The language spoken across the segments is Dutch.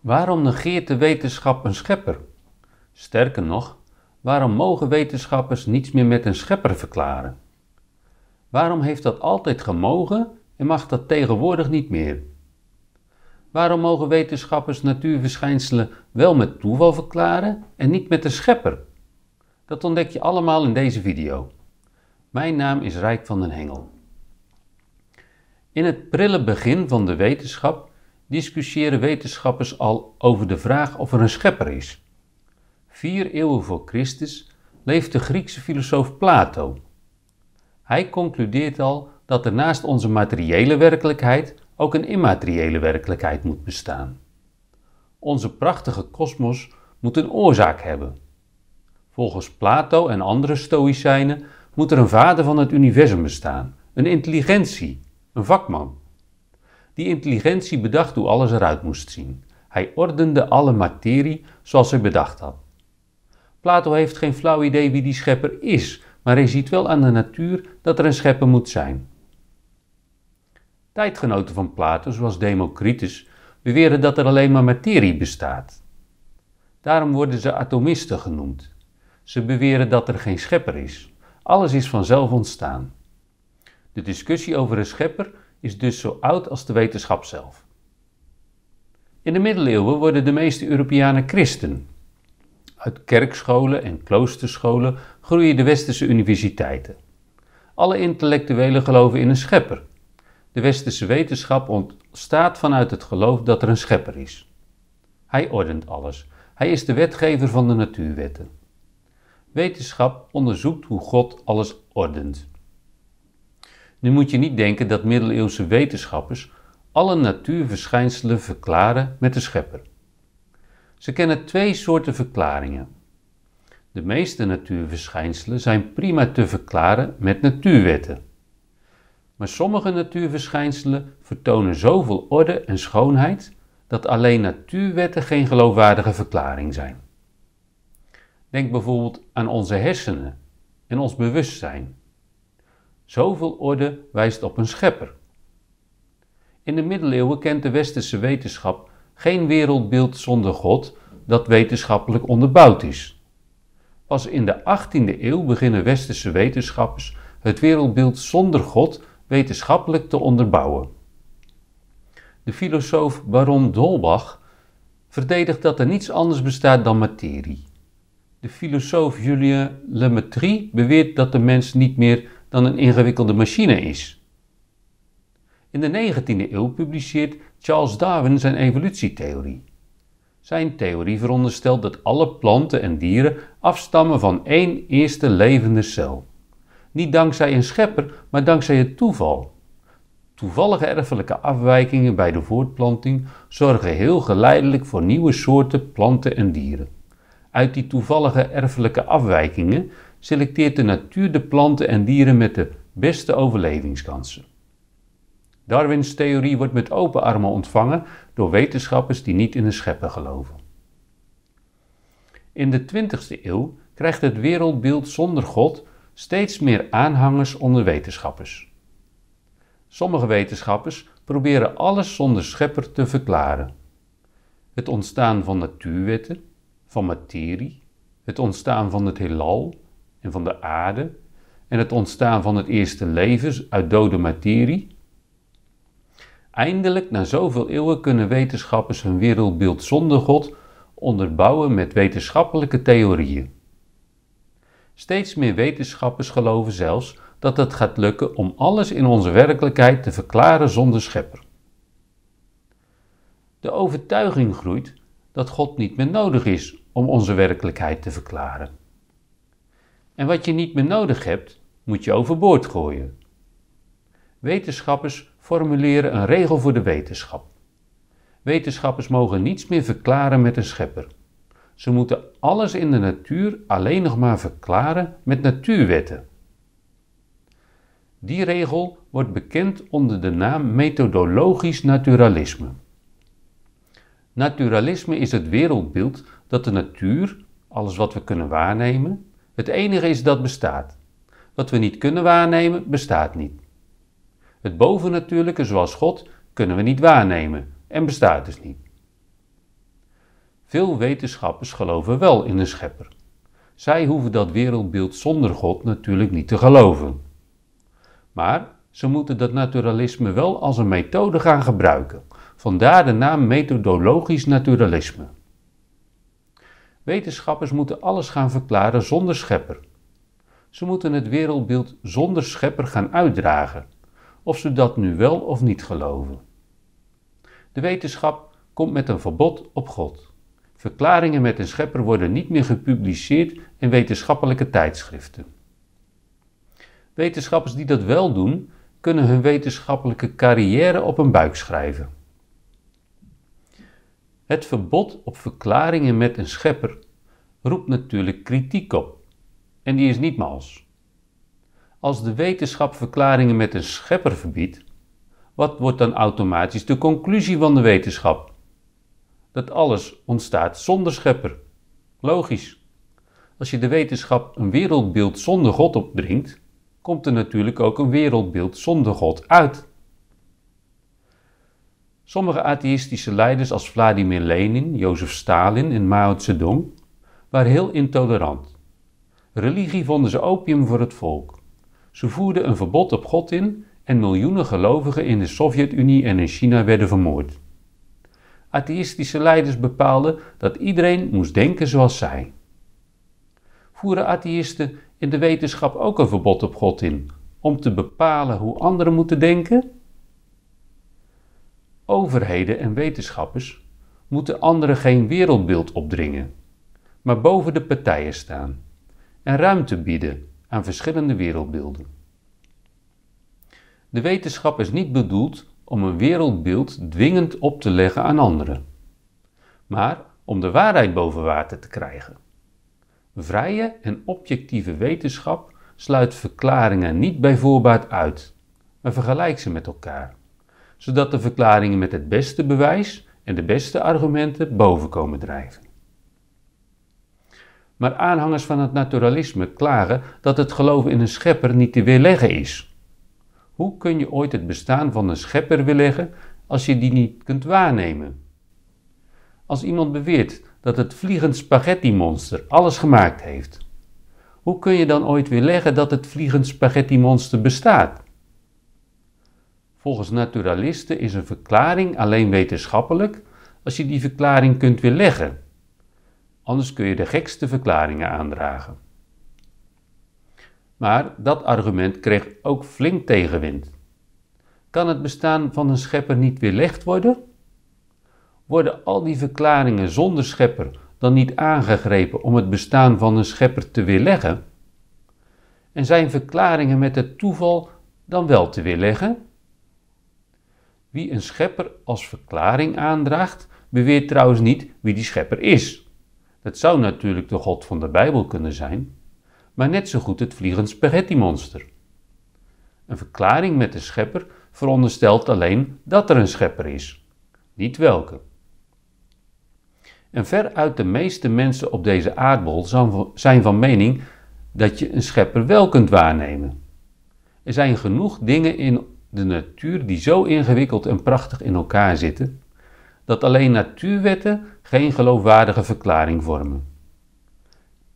Waarom negeert de wetenschap een schepper? Sterker nog, waarom mogen wetenschappers niets meer met een schepper verklaren? Waarom heeft dat altijd gemogen en mag dat tegenwoordig niet meer? Waarom mogen wetenschappers natuurverschijnselen wel met toeval verklaren en niet met de schepper? Dat ontdek je allemaal in deze video. Mijn naam is Rijk van den Hengel. In het prille begin van de wetenschap discussiëren wetenschappers al over de vraag of er een schepper is. Vier eeuwen voor Christus leeft de Griekse filosoof Plato. Hij concludeert al dat er naast onze materiële werkelijkheid ook een immateriële werkelijkheid moet bestaan. Onze prachtige kosmos moet een oorzaak hebben. Volgens Plato en andere Stoïcijnen moet er een vader van het universum bestaan, een intelligentie, een vakman. Die intelligentie bedacht hoe alles eruit moest zien. Hij ordende alle materie zoals hij bedacht had. Plato heeft geen flauw idee wie die schepper is, maar hij ziet wel aan de natuur dat er een schepper moet zijn. Tijdgenoten van Plato, zoals Democritus, beweren dat er alleen maar materie bestaat. Daarom worden ze atomisten genoemd. Ze beweren dat er geen schepper is. Alles is vanzelf ontstaan. De discussie over een schepper is dus zo oud als de wetenschap zelf. In de middeleeuwen worden de meeste Europeanen christen. Uit kerkscholen en kloosterscholen groeien de westerse universiteiten. Alle intellectuelen geloven in een schepper. De westerse wetenschap ontstaat vanuit het geloof dat er een schepper is. Hij ordent alles. Hij is de wetgever van de natuurwetten. Wetenschap onderzoekt hoe God alles ordent. Nu moet je niet denken dat middeleeuwse wetenschappers alle natuurverschijnselen verklaren met de schepper. Ze kennen twee soorten verklaringen. De meeste natuurverschijnselen zijn prima te verklaren met natuurwetten. Maar sommige natuurverschijnselen vertonen zoveel orde en schoonheid dat alleen natuurwetten geen geloofwaardige verklaring zijn. Denk bijvoorbeeld aan onze hersenen en ons bewustzijn. Zoveel orde wijst op een schepper. In de middeleeuwen kent de westerse wetenschap geen wereldbeeld zonder God dat wetenschappelijk onderbouwd is. Pas in de 18e eeuw beginnen westerse wetenschappers het wereldbeeld zonder God wetenschappelijk te onderbouwen. De filosoof Baron Dolbach verdedigt dat er niets anders bestaat dan materie. De filosoof Julien Lemaitre beweert dat de mens niet meer dan een ingewikkelde machine is. In de 19e eeuw publiceert Charles Darwin zijn evolutietheorie. Zijn theorie veronderstelt dat alle planten en dieren afstammen van één eerste levende cel. Niet dankzij een schepper, maar dankzij het toeval. Toevallige erfelijke afwijkingen bij de voortplanting zorgen heel geleidelijk voor nieuwe soorten planten en dieren. Uit die toevallige erfelijke afwijkingen selecteert de natuur de planten en dieren met de beste overlevingskansen. Darwins theorie wordt met open armen ontvangen door wetenschappers die niet in een schepper geloven. In de 20e eeuw krijgt het wereldbeeld zonder God steeds meer aanhangers onder wetenschappers. Sommige wetenschappers proberen alles zonder schepper te verklaren. Het ontstaan van natuurwetten, van materie, het ontstaan van het heelal, en van de aarde en het ontstaan van het eerste leven uit dode materie. Eindelijk, na zoveel eeuwen, kunnen wetenschappers hun wereldbeeld zonder God onderbouwen met wetenschappelijke theorieën. Steeds meer wetenschappers geloven zelfs dat het gaat lukken om alles in onze werkelijkheid te verklaren zonder schepper. De overtuiging groeit dat God niet meer nodig is om onze werkelijkheid te verklaren. En wat je niet meer nodig hebt, moet je overboord gooien. Wetenschappers formuleren een regel voor de wetenschap. Wetenschappers mogen niets meer verklaren met een schepper. Ze moeten alles in de natuur alleen nog maar verklaren met natuurwetten. Die regel wordt bekend onder de naam methodologisch naturalisme. Naturalisme is het wereldbeeld dat de natuur, alles wat we kunnen waarnemen, het enige is dat bestaat. Wat we niet kunnen waarnemen, bestaat niet. Het bovennatuurlijke, zoals God, kunnen we niet waarnemen en bestaat dus niet. Veel wetenschappers geloven wel in een schepper. Zij hoeven dat wereldbeeld zonder God natuurlijk niet te geloven. Maar ze moeten dat naturalisme wel als een methode gaan gebruiken. Vandaar de naam methodologisch naturalisme. Wetenschappers moeten alles gaan verklaren zonder schepper. Ze moeten het wereldbeeld zonder schepper gaan uitdragen, of ze dat nu wel of niet geloven. De wetenschap komt met een verbod op God. Verklaringen met een schepper worden niet meer gepubliceerd in wetenschappelijke tijdschriften. Wetenschappers die dat wel doen, kunnen hun wetenschappelijke carrière op een buik schrijven. Het verbod op verklaringen met een schepper roept natuurlijk kritiek op. En die is niet mals. Als de wetenschap verklaringen met een schepper verbiedt, wat wordt dan automatisch de conclusie van de wetenschap? Dat alles ontstaat zonder schepper. Logisch. Als je de wetenschap een wereldbeeld zonder God opdringt, komt er natuurlijk ook een wereldbeeld zonder God uit. Sommige atheïstische leiders als Vladimir Lenin, Jozef Stalin en Mao Zedong waren heel intolerant. Religie vonden ze opium voor het volk. Ze voerden een verbod op God in en miljoenen gelovigen in de Sovjet-Unie en in China werden vermoord. Atheïstische leiders bepaalden dat iedereen moest denken zoals zij. Voeren atheïsten in de wetenschap ook een verbod op God in, om te bepalen hoe anderen moeten denken? Overheden en wetenschappers moeten anderen geen wereldbeeld opdringen, maar boven de partijen staan en ruimte bieden aan verschillende wereldbeelden. De wetenschap is niet bedoeld om een wereldbeeld dwingend op te leggen aan anderen, maar om de waarheid boven water te krijgen. Vrije en objectieve wetenschap sluit verklaringen niet bij voorbaat uit, maar vergelijkt ze met elkaar zodat de verklaringen met het beste bewijs en de beste argumenten boven komen drijven. Maar aanhangers van het naturalisme klagen dat het geloof in een schepper niet te weerleggen is. Hoe kun je ooit het bestaan van een schepper weerleggen als je die niet kunt waarnemen? Als iemand beweert dat het vliegend spaghetti-monster alles gemaakt heeft, hoe kun je dan ooit weerleggen dat het vliegend spaghetti-monster bestaat? Volgens naturalisten is een verklaring alleen wetenschappelijk als je die verklaring kunt weerleggen. Anders kun je de gekste verklaringen aandragen. Maar dat argument kreeg ook flink tegenwind. Kan het bestaan van een schepper niet weerlegd worden? Worden al die verklaringen zonder schepper dan niet aangegrepen om het bestaan van een schepper te weerleggen? En zijn verklaringen met het toeval dan wel te weerleggen? Wie een schepper als verklaring aandraagt, beweert trouwens niet wie die schepper is. Dat zou natuurlijk de God van de Bijbel kunnen zijn, maar net zo goed het vliegend spaghetti-monster. Een verklaring met de schepper veronderstelt alleen dat er een schepper is, niet welke. En veruit de meeste mensen op deze aardbol zijn van mening dat je een schepper wel kunt waarnemen. Er zijn genoeg dingen in de natuur die zo ingewikkeld en prachtig in elkaar zitten, dat alleen natuurwetten geen geloofwaardige verklaring vormen.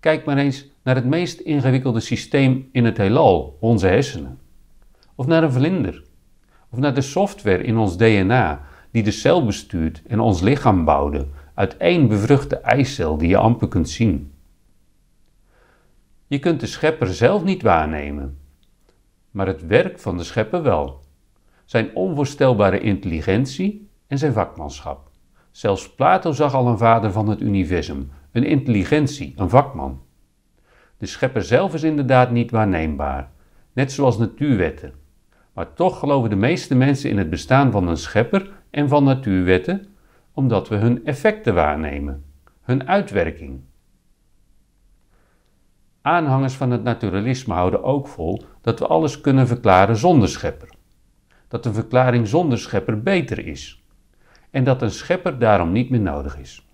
Kijk maar eens naar het meest ingewikkelde systeem in het heelal, onze hersenen. Of naar een vlinder. Of naar de software in ons DNA die de cel bestuurt en ons lichaam bouwde uit één bevruchte eicel die je amper kunt zien. Je kunt de schepper zelf niet waarnemen, maar het werk van de schepper wel zijn onvoorstelbare intelligentie en zijn vakmanschap. Zelfs Plato zag al een vader van het universum, een intelligentie, een vakman. De schepper zelf is inderdaad niet waarneembaar, net zoals natuurwetten. Maar toch geloven de meeste mensen in het bestaan van een schepper en van natuurwetten, omdat we hun effecten waarnemen, hun uitwerking. Aanhangers van het naturalisme houden ook vol dat we alles kunnen verklaren zonder schepper dat een verklaring zonder schepper beter is en dat een schepper daarom niet meer nodig is.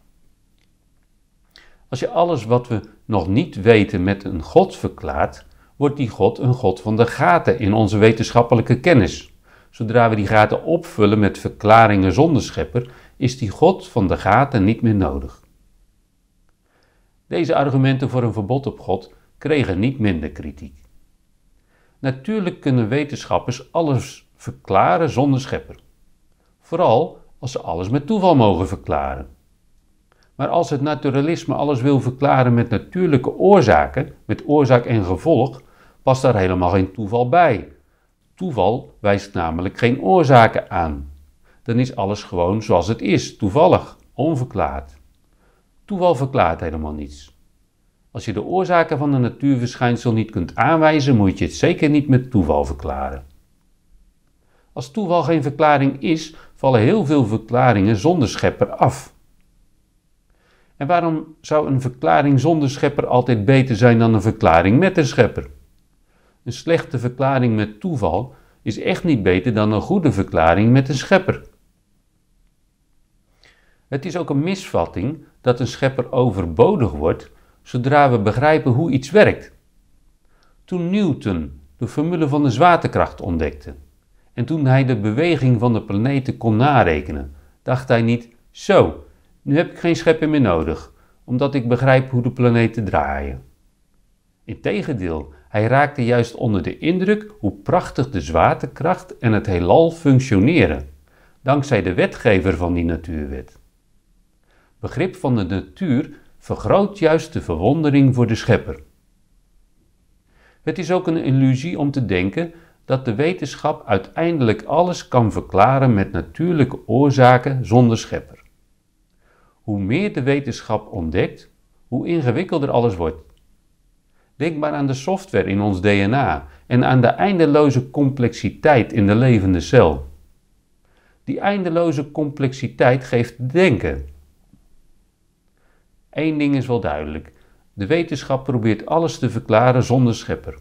Als je alles wat we nog niet weten met een God verklaart, wordt die God een God van de gaten in onze wetenschappelijke kennis. Zodra we die gaten opvullen met verklaringen zonder schepper, is die God van de gaten niet meer nodig. Deze argumenten voor een verbod op God kregen niet minder kritiek. Natuurlijk kunnen wetenschappers alles verklaren zonder schepper. Vooral als ze alles met toeval mogen verklaren. Maar als het naturalisme alles wil verklaren met natuurlijke oorzaken, met oorzaak en gevolg, past daar helemaal geen toeval bij. Toeval wijst namelijk geen oorzaken aan. Dan is alles gewoon zoals het is, toevallig, onverklaard. Toeval verklaart helemaal niets. Als je de oorzaken van een natuurverschijnsel niet kunt aanwijzen, moet je het zeker niet met toeval verklaren. Als toeval geen verklaring is, vallen heel veel verklaringen zonder schepper af. En waarom zou een verklaring zonder schepper altijd beter zijn dan een verklaring met een schepper? Een slechte verklaring met toeval is echt niet beter dan een goede verklaring met een schepper. Het is ook een misvatting dat een schepper overbodig wordt zodra we begrijpen hoe iets werkt. Toen Newton de formule van de zwaartekracht ontdekte, en toen hij de beweging van de planeten kon narekenen, dacht hij niet: Zo, nu heb ik geen schepper meer nodig, omdat ik begrijp hoe de planeten draaien. Integendeel, hij raakte juist onder de indruk hoe prachtig de zwaartekracht en het heelal functioneren, dankzij de wetgever van die natuurwet. Begrip van de natuur vergroot juist de verwondering voor de schepper. Het is ook een illusie om te denken dat de wetenschap uiteindelijk alles kan verklaren met natuurlijke oorzaken zonder schepper. Hoe meer de wetenschap ontdekt, hoe ingewikkelder alles wordt. Denk maar aan de software in ons DNA en aan de eindeloze complexiteit in de levende cel. Die eindeloze complexiteit geeft denken. Eén ding is wel duidelijk: de wetenschap probeert alles te verklaren zonder schepper.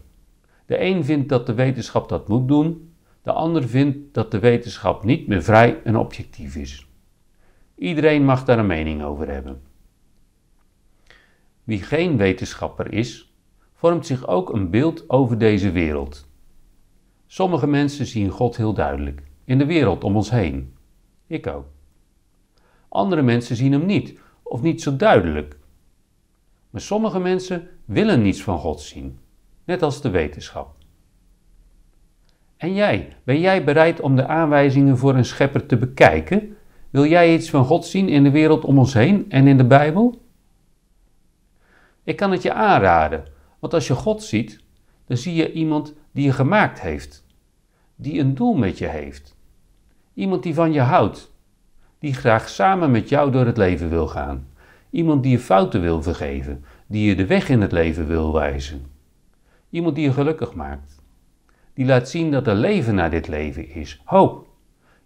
De een vindt dat de wetenschap dat moet doen, de ander vindt dat de wetenschap niet meer vrij en objectief is. Iedereen mag daar een mening over hebben. Wie geen wetenschapper is, vormt zich ook een beeld over deze wereld. Sommige mensen zien God heel duidelijk, in de wereld om ons heen. Ik ook. Andere mensen zien hem niet, of niet zo duidelijk. Maar sommige mensen willen niets van God zien net als de wetenschap. En jij, ben jij bereid om de aanwijzingen voor een schepper te bekijken? Wil jij iets van God zien in de wereld om ons heen en in de Bijbel? Ik kan het je aanraden, want als je God ziet, dan zie je iemand die je gemaakt heeft, die een doel met je heeft, iemand die van je houdt, die graag samen met jou door het leven wil gaan, iemand die je fouten wil vergeven, die je de weg in het leven wil wijzen. Iemand die je gelukkig maakt. Die laat zien dat er leven na dit leven is. Hoop.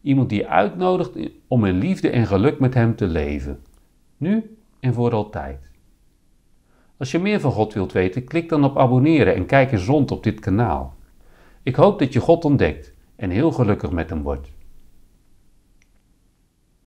Iemand die je uitnodigt om in liefde en geluk met hem te leven. Nu en voor altijd. Als je meer van God wilt weten, klik dan op abonneren en kijk eens rond op dit kanaal. Ik hoop dat je God ontdekt en heel gelukkig met hem wordt.